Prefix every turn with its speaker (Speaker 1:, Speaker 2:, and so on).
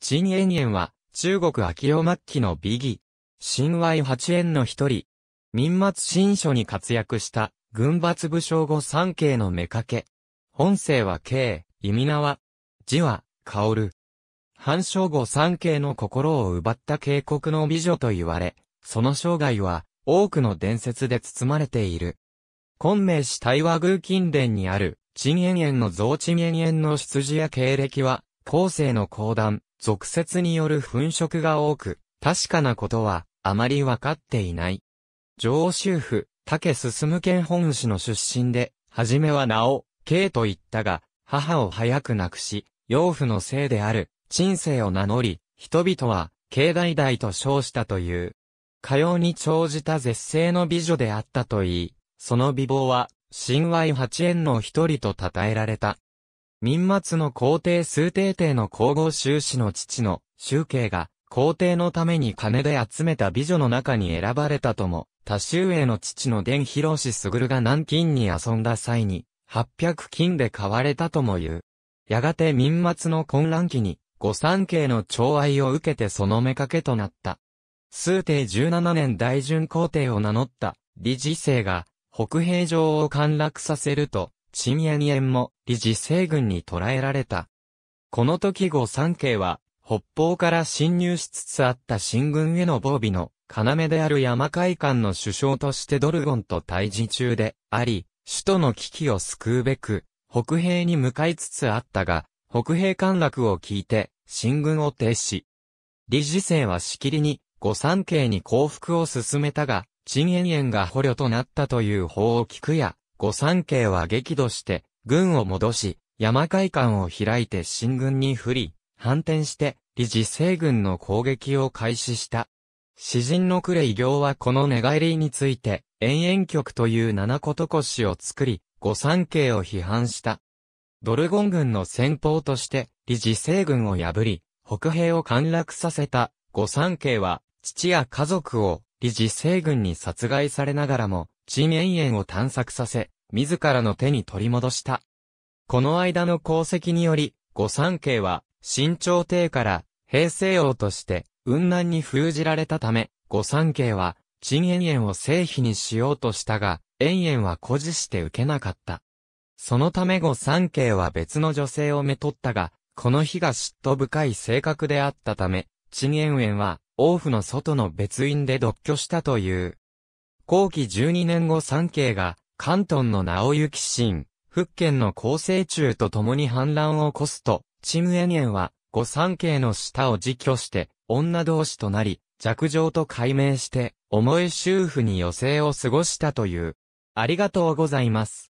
Speaker 1: 陳延炎は、中国秋代末期の美義、神話八縁の一人、民末新書に活躍した、軍閥武将後三景の妾。本姓は慶、意味名は、字は、薫。半将後三景の心を奪った渓谷の美女と言われ、その生涯は、多くの伝説で包まれている。昆明市大和宮近殿にある、陳延園の増陳延園の出自や経歴は、後世の講談、俗説による粉飾が多く、確かなことは、あまりわかっていない。上州府、竹進県本市の出身で、はじめは名を、慶と言ったが、母を早く亡くし、養父のせいである、陳世を名乗り、人々は、慶代々と称したという。かように長じた絶世の美女であったといい、その美貌は、神話八縁の一人と称えられた。民末の皇帝数帝帝の皇后修士の父の修慶が皇帝のために金で集めた美女の中に選ばれたとも、多修英の父の伝広氏すぐるが南京に遊んだ際に、800金で買われたとも言う。やがて民末の混乱期に、御三家の寵愛を受けてその目掛けとなった。数帝十七年大順皇帝を名乗った、李治世が、北平城を陥落させると、深淵炎も、理事西軍に捕らえられた。この時後三家は、北方から侵入しつつあった進軍への防備の要である山海艦の首相としてドルゴンと対峙中であり、首都の危機を救うべく、北兵に向かいつつあったが、北兵陥落を聞いて、進軍を停止。理事生はしきりに、五三家に降伏を進めたが、陳延炎が捕虜となったという法を聞くや、御三家は激怒して、軍を戻し、山海間を開いて進軍に降り、反転して、理事西軍の攻撃を開始した。詩人の呉異行はこの寝返りについて、延々曲という七ことこしを作り、御三家を批判した。ドルゴン軍の先方として、理事西軍を破り、北兵を陥落させた、御三家は、父や家族を、理事西軍に殺害されながらも、陳延延を探索させ、自らの手に取り戻した。この間の功績により、御三家は、新朝廷から平成王として、雲南に封じられたため、御三家は、陳延延を正妃にしようとしたが、延々は誇示して受けなかった。そのため御三家は別の女性をめとったが、この日が嫉妬深い性格であったため、陳延延は、王府の外の別院で独居したという。後期12年後三景が、関東の直行新、福建の厚生中と共に反乱を起こすと、チムエニエンは、五三景の下を辞去して、女同士となり、弱情と改名して、重い修婦に余生を過ごしたという。ありがとうございます。